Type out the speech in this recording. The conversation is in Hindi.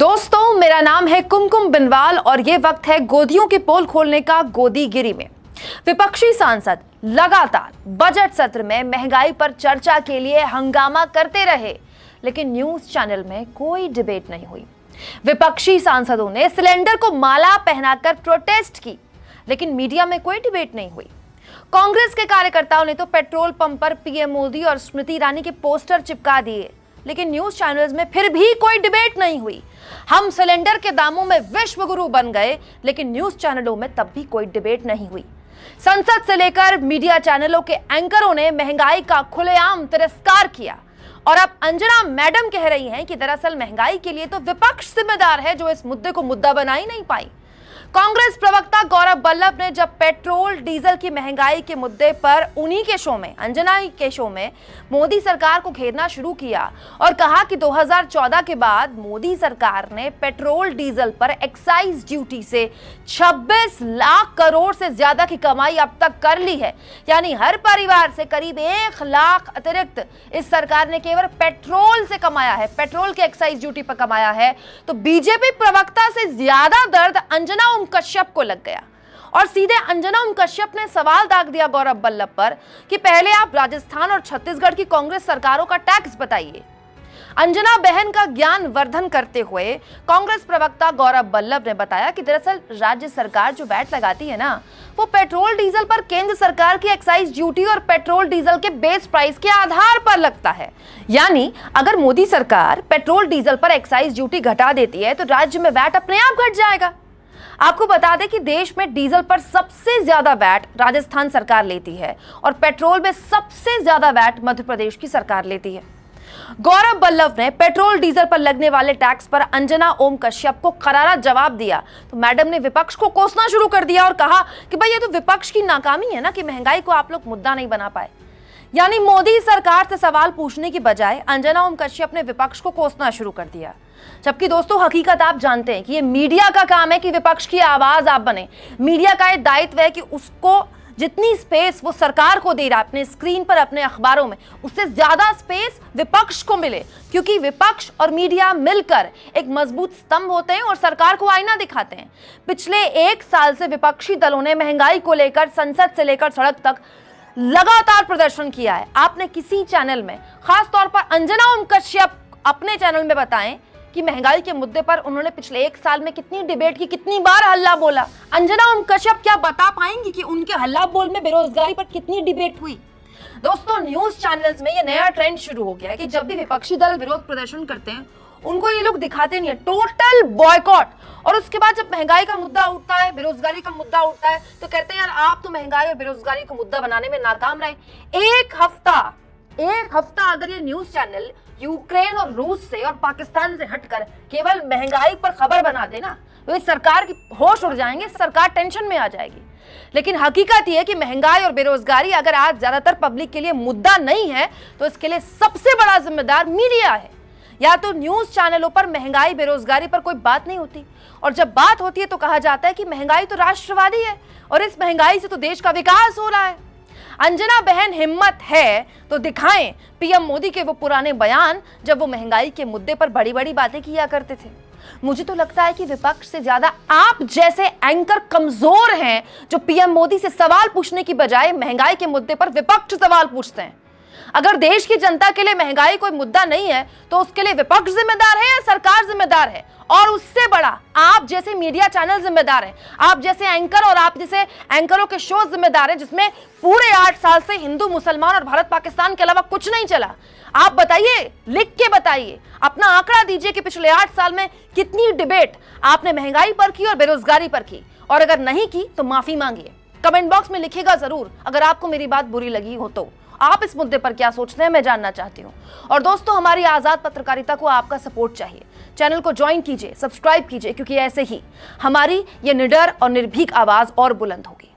दोस्तों मेरा नाम है कुमकुम बिनवाल और ये वक्त है गोदियों के पोल खोलने का गोदी गिरी में विपक्षी सांसद लगातार बजट सत्र में महंगाई पर चर्चा के लिए हंगामा करते रहे लेकिन न्यूज चैनल में कोई डिबेट नहीं हुई विपक्षी सांसदों ने सिलेंडर को माला पहनाकर प्रोटेस्ट की लेकिन मीडिया में कोई डिबेट नहीं हुई कांग्रेस के कार्यकर्ताओं ने तो पेट्रोल पंप पर पीएम मोदी और स्मृति ईरानी के पोस्टर चिपका दिए लेकिन न्यूज चैनल्स में फिर भी कोई डिबेट नहीं हुई हम सिलेंडर के दामों में विश्व गुरु बन गए लेकिन न्यूज चैनलों में तब भी कोई डिबेट नहीं हुई संसद से लेकर मीडिया चैनलों के एंकरों ने महंगाई का खुलेआम तिरस्कार किया और अब अंजना मैडम कह रही हैं कि दरअसल महंगाई के लिए तो विपक्ष जिम्मेदार है जो इस मुद्दे को मुद्दा बना ही नहीं पाई कांग्रेस प्रवक्ता गौरव बल्लभ ने जब पेट्रोल डीजल की महंगाई के मुद्दे पर उन्हीं के शो में अंजना के शो में मोदी सरकार को घेरना शुरू किया और कहा कि 2014 के बाद मोदी सरकार ने पेट्रोल डीजल पर एक्साइज ड्यूटी से 26 लाख करोड़ से ज्यादा की कमाई अब तक कर ली है यानी हर परिवार से करीब एक लाख अतिरिक्त इस सरकार ने केवल पेट्रोल से कमाया है पेट्रोल के एक्साइज ड्यूटी पर कमाया है तो बीजेपी प्रवक्ता से ज्यादा दर्द अंजना उम कश्यप को लग गया और सीधे अंजना उम कश्यप ने सवाल दाग दिया गौरव बल्लभ पर कि पहले आप राजस्थान और छत्तीसगढ़ की कांग्रेस सरकारों का टैक्स बताइए अंजना बहन का ज्ञान वर्धन करते हुए कांग्रेस प्रवक्ता गौरव बल्लभ ने बताया कि दरअसल राज्य सरकार जो बैट लगाती है ना वो पेट्रोल डीजल पर केंद्र सरकार की एक्साइज ड्यूटी और पेट्रोल डीजल के बेस प्राइस के आधार पर लगता है यानी अगर मोदी सरकार पेट्रोल डीजल पर एक्साइज ड्यूटी घटा देती है तो राज्य में बैट अपने आप घट जाएगा आपको बता दें कि देश में डीजल पर सबसे ज्यादा वैट राजस्थान सरकार लेती है और पेट्रोल में सबसे ज्यादा वैट मध्य प्रदेश की सरकार लेती है गौरव बल्लभ ने पेट्रोल डीजल पर लगने वाले टैक्स पर अंजना ओम कश्यप को करारा जवाब दिया तो मैडम ने विपक्ष को कोसना शुरू कर दिया और कहा कि भाई ये तो विपक्ष की नाकामी है ना कि महंगाई को आप लोग मुद्दा नहीं बना पाए यानी मोदी सरकार से सवाल पूछने की बजाय अंजना ओम कश्यप ने विपक्ष को कोसना शुरू कर दिया जबकि दोस्तों हकीकत आप जानते हैं कि ये मीडिया का काम है कि विपक्ष की आवाज़ आप बने मीडिया का ये दायित्व है कि उसको जितनी स्पेस वो सरकार को दे रहा है अपने स्क्रीन पर अपने अखबारों में उससे ज़्यादा स्पेस विपक्ष को मिले क्योंकि विपक्ष और मीडिया मिलकर एक मजबूत स्तंभ होते हैं और सरकार को आईना दिखाते हैं पिछले एक साल से विपक्षी दलों ने महंगाई को लेकर संसद से लेकर सड़क तक लगातार प्रदर्शन किया है आपने किसी चैनल में खासतौर पर अंजना ओम कश्यप अपने चैनल में बताएं कि महंगाई के मुद्दे पर उन्होंने पिछले एक साल में कितनी डिबेट की कितनी बार हल्ला बोला अंजना ओम कश्यप क्या बता पाएंगी कि उनके हल्ला बोल में बेरोजगारी पर कितनी डिबेट हुई दोस्तों न्यूज चैनल्स में ये नया ट्रेंड शुरू हो गया है कि जब भी विपक्षी दल विरोध प्रदर्शन करते हैं उनको ये लोग दिखाते नहीं है टोटल बॉयकॉट और उसके बाद जब महंगाई का मुद्दा उठता है बेरोजगारी का मुद्दा उठता है तो कहते हैं यार आप तो महंगाई और बेरोजगारी को मुद्दा बनाने में नाकाम रहे एक हफ्ता एक हफ्ता अगर ये न्यूज चैनल यूक्रेन और रूस से और पाकिस्तान से हटकर केवल महंगाई पर खबर बना देना तो इस सरकार की होश उड़ जाएंगे सरकार टेंशन में आ जाएगी लेकिन हकीकत यह है कि महंगाई और बेरोजगारी अगर आज ज्यादातर पब्लिक के लिए मुद्दा नहीं है तो इसके लिए सबसे बड़ा जिम्मेदार मीडिया है या तो न्यूज चैनलों पर महंगाई बेरोजगारी पर कोई बात नहीं होती और जब बात होती है तो कहा जाता है कि महंगाई तो राष्ट्रवादी है और इस महंगाई से तो देश का विकास हो रहा है अंजना बहन हिम्मत है तो दिखाएं पीएम मोदी के वो पुराने बयान जब वो महंगाई के मुद्दे पर बड़ी बड़ी बातें किया करते थे मुझे तो लगता है कि विपक्ष से ज्यादा आप जैसे एंकर कमजोर हैं जो पीएम मोदी से सवाल पूछने की बजाय महंगाई के मुद्दे पर विपक्ष सवाल पूछते हैं अगर देश की जनता के लिए महंगाई कोई मुद्दा नहीं है तो उसके लिए विपक्ष जिम्मेदार है या सरकार जिम्मेदार है और उससे बड़ा आप जैसे मीडिया चैनल जिम्मेदार हैं आप जैसे एंकर और आप जैसे एंकरों के शो जिम्मेदार हैं जिसमें पूरे आठ साल से हिंदू मुसलमान और भारत पाकिस्तान के अलावा कुछ नहीं चला आप बताइए लिख के बताइए अपना आंकड़ा दीजिए कि पिछले आठ साल में कितनी डिबेट आपने महंगाई पर की और बेरोजगारी पर की और अगर नहीं की तो माफी मांगिए कमेंट बॉक्स में लिखेगा जरूर अगर आपको मेरी बात बुरी लगी हो तो आप इस मुद्दे पर क्या सोचते हैं मैं जानना चाहती हूँ और दोस्तों हमारी आज़ाद पत्रकारिता को आपका सपोर्ट चाहिए चैनल को ज्वाइन कीजिए सब्सक्राइब कीजिए क्योंकि ऐसे ही हमारी ये निडर और निर्भीक आवाज़ और बुलंद होगी